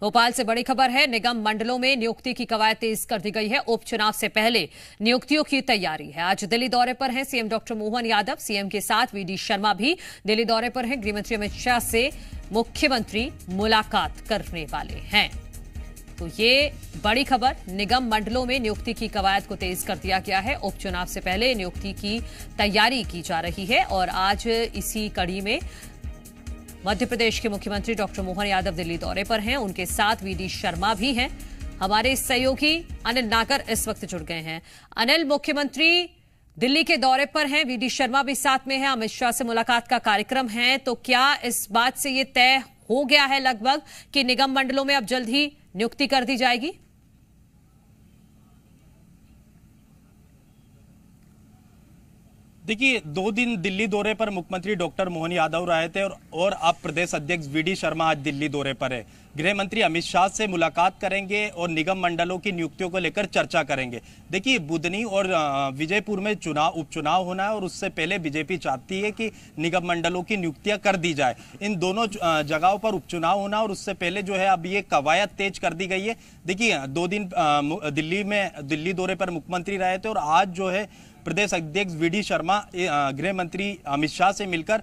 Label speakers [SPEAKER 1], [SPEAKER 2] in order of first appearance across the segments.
[SPEAKER 1] भोपाल से बड़ी खबर है निगम मंडलों में नियुक्ति की कवायद तेज कर दी गई है उपचुनाव से पहले नियुक्तियों की तैयारी है आज दिल्ली दौरे पर हैं CM doctor Mohan Yadav CM के साथ वीडी शर्मा भी दिल्ली दौरे पर हैं गृहमंत्री अमित शाह से मुख्यमंत्री मुलाकात करने वाले हैं तो ये बड़ी खबर निगम मंडलों में नियुक्ति की कवायद को तेज कर दिया गया है उपचुनाव से पहले नियुक्ति की तैयारी की जा रही है और आज इसी कड़ी में मध्य प्रदेश के मुख्यमंत्री डॉक्टर मोहन यादव दिल्ली दौरे पर हैं उनके साथ वीडी शर्मा भी हैं हमारे सहयोगी अनिल नागर इस वक्त जुड़ गए हैं अनिल मुख्यमंत्री दिल्ली के दौरे पर हैं वीडी शर्मा भी साथ में हैं अमित शाह से मुलाकात का कार्यक्रम है तो क्या इस बात से ये तय हो गया है लगभग कि निगम मंडलों में अब जल्द ही नियुक्ति कर दी जाएगी
[SPEAKER 2] देखिए दो दिन दिल्ली दौरे पर मुख्यमंत्री डॉक्टर मोहन यादव आए थे और और अब प्रदेश अध्यक्ष वी डी शर्मा आज दिल्ली दौरे पर है गृह मंत्री अमित शाह से मुलाकात करेंगे और निगम मंडलों की नियुक्तियों को लेकर चर्चा करेंगे देखिए बुधनी और विजयपुर में चुनाव उपचुनाव होना है और उससे पहले बीजेपी चाहती है कि निगम मंडलों की नियुक्तियां कर दी जाए इन दोनों जगहों पर उपचुनाव होना और उससे पहले जो है अब ये कवायद तेज कर दी गई है देखिए दो दिन दिल्ली में दिल्ली दौरे पर मुख्यमंत्री रहे थे और आज जो है प्रदेश अध्यक्ष वी शर्मा गृह मंत्री अमित शाह से मिलकर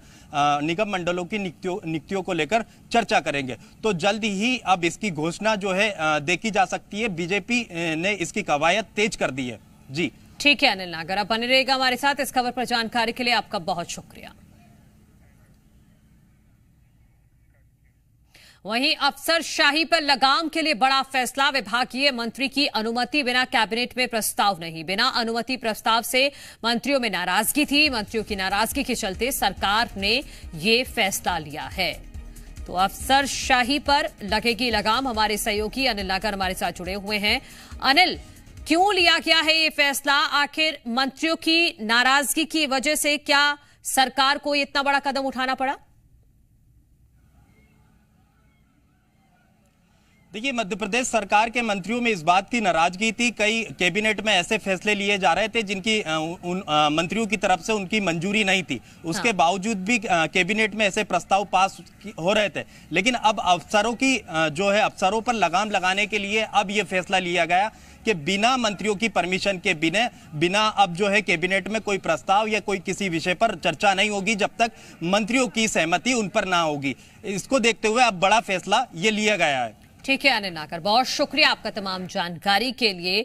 [SPEAKER 2] निगम मंडलों की नियुक्तियों नियुक्तियों को लेकर चर्चा करेंगे तो जल्द ही अब इसकी घोषणा जो है देखी जा सकती है बीजेपी ने इसकी कवायद तेज कर दी है जी
[SPEAKER 1] ठीक है अनिल नागर आप बने रहेगा हमारे साथ इस खबर पर जानकारी के लिए आपका बहुत शुक्रिया वहीं अफसर शाही पर लगाम के लिए बड़ा फैसला विभागीय मंत्री की अनुमति बिना कैबिनेट में प्रस्ताव नहीं बिना अनुमति प्रस्ताव से मंत्रियों में नाराजगी थी मंत्रियों की नाराजगी के चलते सरकार ने ये फैसला लिया है तो अफसर शाही पर लगेगी लगाम हमारे सहयोगी अनिल नागर हमारे साथ जुड़े हुए हैं अनिल क्यों लिया गया है ये फैसला आखिर मंत्रियों की नाराजगी की वजह से क्या सरकार को इतना बड़ा कदम उठाना पड़ा
[SPEAKER 2] देखिए मध्य प्रदेश सरकार के मंत्रियों में इस बात की नाराजगी थी कई कैबिनेट में ऐसे फैसले लिए जा रहे थे जिनकी उन मंत्रियों की तरफ से उनकी मंजूरी नहीं थी उसके हाँ। बावजूद भी कैबिनेट में ऐसे प्रस्ताव पास हो रहे थे लेकिन अब अफसरों की जो है अफसरों पर लगाम लगाने के लिए अब ये फैसला लिया गया कि बिना मंत्रियों की परमिशन के बिना बिना अब जो है कैबिनेट में कोई प्रस्ताव या कोई किसी विषय पर चर्चा नहीं होगी जब तक मंत्रियों की सहमति उन पर ना होगी इसको देखते हुए अब बड़ा फैसला ये लिया गया है
[SPEAKER 1] ठीक है अनिल नागर बहुत शुक्रिया आपका तमाम जानकारी के लिए